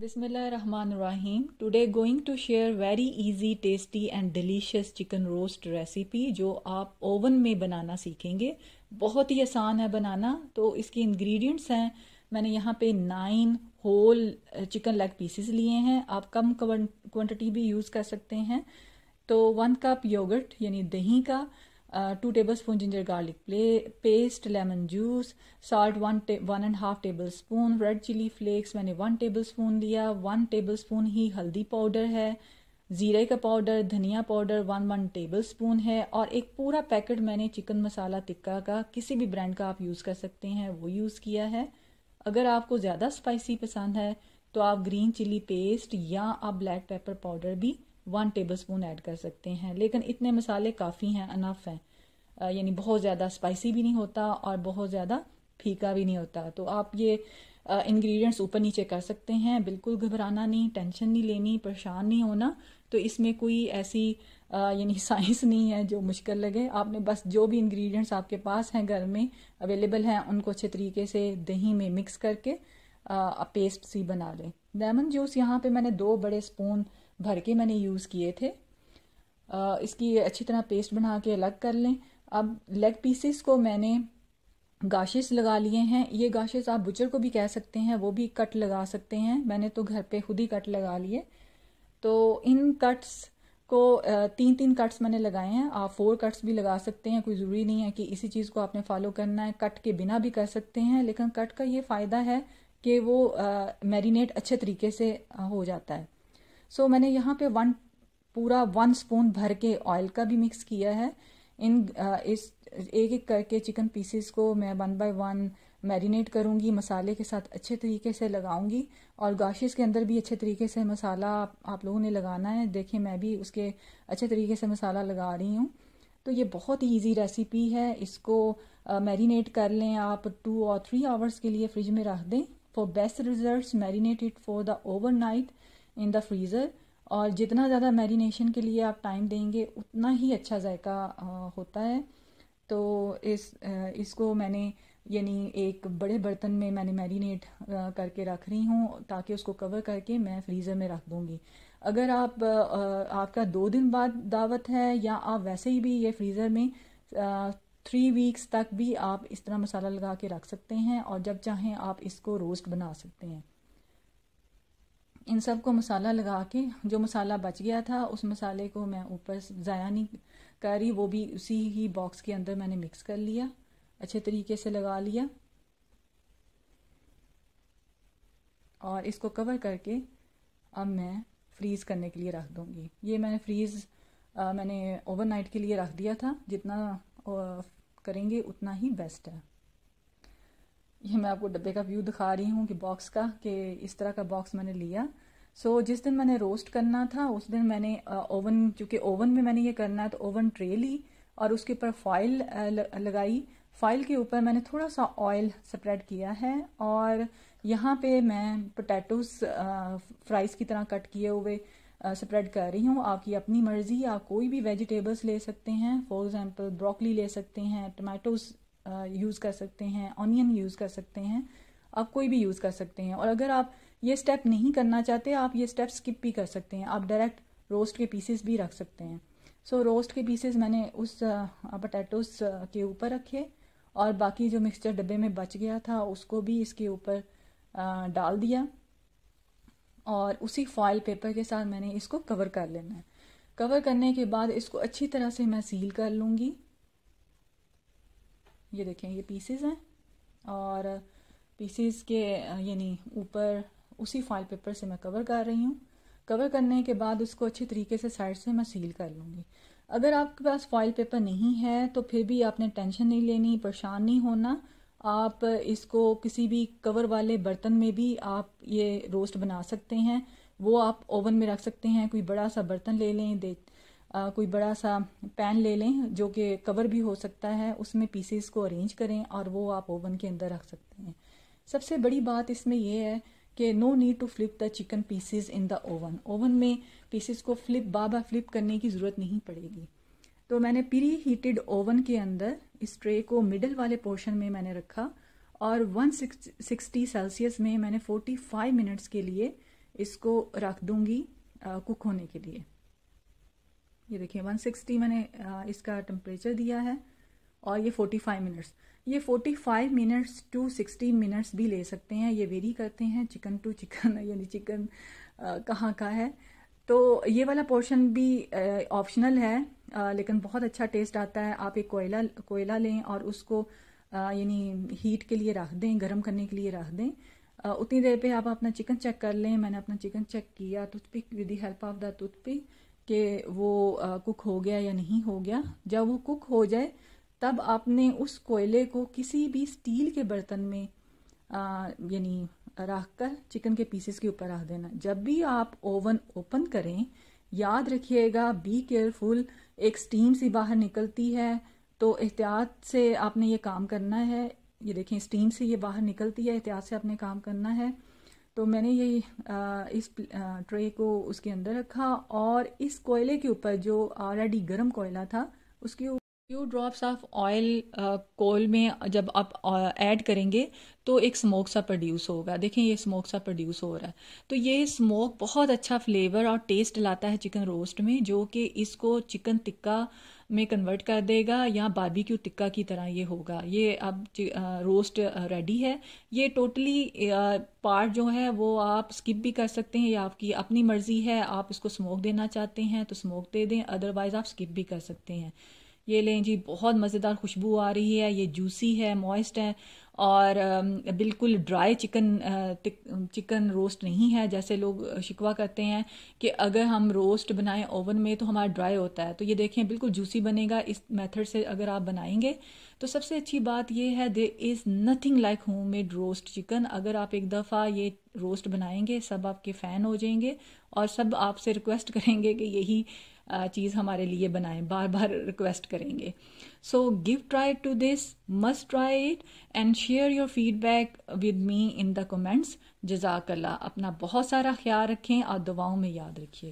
Bismillahirrahmanirrahim. Today going to share very easy tasty and delicious chicken roast recipe जो आप oven में बनाना सीखेंगे बहुत ही आसान है बनाना तो इसके इंग्रेडिएंट्स हैं मैंने यहाँ पे nine whole chicken leg pieces लिए हैं आप कम क्वांटिटी भी यूज़ कर सकते हैं तो वन कप योगर्ट यानी दही का two tablespoon ginger garlic प्ले paste lemon juice salt one one and half tablespoon red chilli flakes मैंने वन टेबल स्पून लिया वन टेबल स्पून ही हल्दी पाउडर है ज़ीरे का पाउडर धनिया powder one one tablespoon है और एक पूरा पैकेट मैंने चिकन मसाला टिक्का का किसी भी ब्रांड का आप यूज़ कर सकते हैं वो यूज़ किया है अगर आपको ज़्यादा स्पाइसी पसंद है तो आप ग्रीन चिली पेस्ट या आप ब्लैक पेपर पाउडर भी वन टेबल स्पून ऐड कर सकते हैं लेकिन इतने मसाले काफ़ी हैं अनफ हैं यानी बहुत ज़्यादा स्पाइसी भी नहीं होता और बहुत ज़्यादा फीका भी नहीं होता तो आप ये इंग्रेडिएंट्स ऊपर नीचे कर सकते हैं बिल्कुल घबराना नहीं टेंशन नहीं लेनी परेशान नहीं होना तो इसमें कोई ऐसी यानी साइंस नहीं है जो मुश्किल लगे आपने बस जो भी इंग्रेडिएंट्स आपके पास हैं घर में अवेलेबल हैं उनको अच्छे तरीके से दही में मिक्स करके आ, पेस्ट सी बना लें लेमन जूस यहाँ पे मैंने दो बड़े स्पून भर के मैंने यूज़ किए थे इसकी अच्छी तरह पेस्ट बना के अलग कर लें अब लेग पीसेस को मैंने गाशेस लगा लिए हैं ये गाशेस आप बुचर को भी कह सकते हैं वो भी कट लगा सकते हैं मैंने तो घर पे खुद ही कट लगा लिए तो इन कट्स को तीन तीन कट्स मैंने लगाए हैं आप फोर कट्स भी लगा सकते हैं कोई ज़रूरी नहीं है कि इसी चीज़ को आपने फॉलो करना है कट के बिना भी कर सकते हैं लेकिन कट का ये फ़ायदा है कि वो मैरिनेट अच्छे तरीके से हो जाता है सो मैंने यहाँ पे वन पूरा वन स्पून भर के ऑयल का भी मिक्स किया है इन इस एक एक करके चिकन पीसेस को मैं वन बाय वन मैरिनेट करूँगी मसाले के साथ अच्छे तरीके से लगाऊंगी और गाशिज़ के अंदर भी अच्छे तरीके से मसाला आप लोगों ने लगाना है देखिए मैं भी उसके अच्छे तरीके से मसाला लगा रही हूँ तो ये बहुत ही ईजी रेसिपी है इसको मैरिनेट कर लें आप टू और थ्री आवर्स के लिए फ्रिज में रख दें for best result marinate it for the overnight in the freezer और जितना ज़्यादा मैरिनेशन के लिए आप टाइम देंगे उतना ही अच्छा जायका होता है तो इस इसको मैंने यानी एक बड़े बर्तन में मैंने मैरिनेट करके रख रही हूँ ताकि उसको कवर करके मैं फ्रीज़र में रख दूँगी अगर आप आपका दो दिन बाद दावत है या आप वैसे ही भी ये फ्रीज़र में थ्री वीक्स तक भी आप इस तरह मसाला लगा के रख सकते हैं और जब चाहें आप इसको रोस्ट बना सकते हैं इन सब को मसाला लगा के जो मसाला बच गया था उस मसाले को मैं ऊपर ज़ाया नहीं कर रही वो भी उसी ही बॉक्स के अंदर मैंने मिक्स कर लिया अच्छे तरीके से लगा लिया और इसको कवर करके अब मैं फ्रीज़ करने के लिए रख दूँगी ये मैंने फ्रीज़ मैंने ओवरनाइट के लिए रख दिया था जितना करेंगे उतना ही बेस्ट है ये मैं आपको डब्बे का व्यू दिखा रही हूँ कि बॉक्स का कि इस तरह का बॉक्स मैंने लिया सो so, जिस दिन मैंने रोस्ट करना था उस दिन मैंने ओवन चूँकि ओवन में मैंने ये करना है तो ओवन ट्रे ली और उसके ऊपर फाइल लगाई फाइल के ऊपर मैंने थोड़ा सा ऑयल स्प्रेड किया है और यहाँ पे मैं पोटैटोस फ्राइज़ की तरह कट किए हुए स्प्रेड कर रही हूँ आपकी अपनी मर्ज़ी आप कोई भी वेजिटेबल्स ले सकते हैं फॉर एग्ज़ाम्पल ब्रोकली ले सकते हैं टमाटोस यूज़ कर सकते हैं ऑनियन यूज़ कर सकते हैं आप कोई भी यूज़ कर सकते हैं और अगर आप ये स्टेप नहीं करना चाहते आप ये स्टेप स्किप भी कर सकते हैं आप डायरेक्ट रोस्ट के पीसेस भी रख सकते हैं सो so, रोस्ट के पीसेस मैंने उस पटैटोस के ऊपर रखे और बाकी जो मिक्सचर डब्बे में बच गया था उसको भी इसके ऊपर डाल दिया और उसी फॉइल पेपर के साथ मैंने इसको कवर कर लेना है कवर करने के बाद इसको अच्छी तरह से मैं सील कर लूँगी ये देखें ये पीसेस हैं और पीसेस के यानी ऊपर उसी फाइल पेपर से मैं कवर कर रही हूँ कवर करने के बाद उसको अच्छे तरीके से साइड से मैं सील कर लूँगी अगर आपके पास फॉइल पेपर नहीं है तो फिर भी आपने टेंशन नहीं लेनी परेशान नहीं होना आप इसको किसी भी कवर वाले बर्तन में भी आप ये रोस्ट बना सकते हैं वो आप ओवन में रख सकते हैं कोई बड़ा सा बर्तन ले लें दे आ, कोई बड़ा सा पैन ले लें जो कि कवर भी हो सकता है उसमें पीसेस को अरेंज करें और वो आप ओवन के अंदर रख सकते हैं सबसे बड़ी बात इसमें यह है कि no need to flip the chicken pieces in the oven oven में पीसेस को फ्लिप बाबा फ्लिप करने की ज़रूरत नहीं पड़ेगी तो मैंने प्री हीटेड ओवन के अंदर इस ट्रे को मिडल वाले पोर्शन में मैंने रखा और 160 सेल्सियस में मैंने 45 मिनट्स के लिए इसको रख दूंगी कुक होने के लिए ये देखिए 160 मैंने इसका टेम्परेचर दिया है और ये 45 मिनट्स ये 45 मिनट्स टू 60 मिनट्स भी ले सकते हैं ये वेरी करते हैं चिकन टू चिकन यानी चिकन कहाँ का है तो ये वाला पोर्शन भी ऑप्शनल है आ, लेकिन बहुत अच्छा टेस्ट आता है आप एक कोयला कोयला लें और उसको यानी हीट के लिए रख दें गर्म करने के लिए रख दें आ, उतनी देर पे आप अपना चिकन चेक कर लें मैंने अपना चिकन चेक किया toothpick with the help of the toothpick कि वो कुक हो गया या नहीं हो गया जब वो कुक हो जाए तब आपने उस कोयले को किसी भी स्टील के बर्तन में यानी रख कर चिकन के पीसेस के ऊपर रख देना जब भी आप ओवन ओपन करें याद रखिएगा बी केयरफुल एक स्टीम सी बाहर निकलती है तो एहतियात से आपने ये काम करना है ये देखें स्टीम से ये बाहर निकलती है एहतियात से आपने काम करना है तो मैंने ये इस ट्रे को उसके अंदर रखा और इस कोयले के ऊपर जो ऑलरेडी गर्म कोयला था उसके few drops of oil coal में जब आप ऐड करेंगे तो एक स्मोक सा प्रोड्यूस होगा देखें ये स्मोक सा प्रोड्यूस हो रहा है तो ये स्मोक बहुत अच्छा फ्लेवर और टेस्ट लाता है चिकन रोस्ट में जो कि इसको चिकन टिक्का में कन्वर्ट कर देगा या बारबेक्यू टिक्का की तरह ये होगा ये अब रोस्ट रेडी है ये टोटली पार्ट जो है वो आप स्किप भी कर सकते हैं या आपकी अपनी मर्ज़ी है आप इसको स्मोक देना चाहते हैं तो स्मोक दे दें अदरवाइज़ आप स्किप भी कर सकते हैं ये लें जी बहुत मज़ेदार खुशबू आ रही है ये जूसी है मॉइस्ट है और बिल्कुल ड्राई चिकन चिकन रोस्ट नहीं है जैसे लोग शिकवा करते हैं कि अगर हम रोस्ट बनाएं ओवन में तो हमारा ड्राई होता है तो ये देखें बिल्कुल जूसी बनेगा इस मेथड से अगर आप बनाएंगे तो सबसे अच्छी बात यह है there is nothing like homemade roast chicken अगर आप एक दफ़ा ये रोस्ट बनाएंगे सब आपके फ़ैन हो जाएंगे और सब आपसे रिक्वेस्ट करेंगे कि यही चीज़ हमारे लिए बनाएं बार बार रिक्वेस्ट करेंगे so give try to this must try it and share your feedback with me in the comments जजाकल्ला अपना बहुत सारा ख्याल रखें और दुआओं में याद रखिए